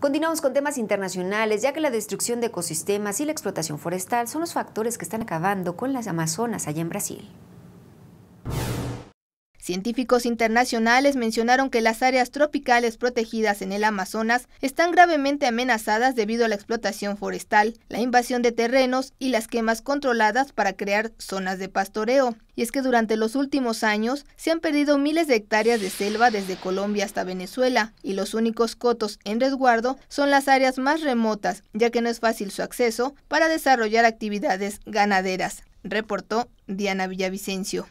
Continuamos con temas internacionales, ya que la destrucción de ecosistemas y la explotación forestal son los factores que están acabando con las Amazonas allá en Brasil. Científicos internacionales mencionaron que las áreas tropicales protegidas en el Amazonas están gravemente amenazadas debido a la explotación forestal, la invasión de terrenos y las quemas controladas para crear zonas de pastoreo. Y es que durante los últimos años se han perdido miles de hectáreas de selva desde Colombia hasta Venezuela, y los únicos cotos en resguardo son las áreas más remotas, ya que no es fácil su acceso para desarrollar actividades ganaderas, reportó Diana Villavicencio.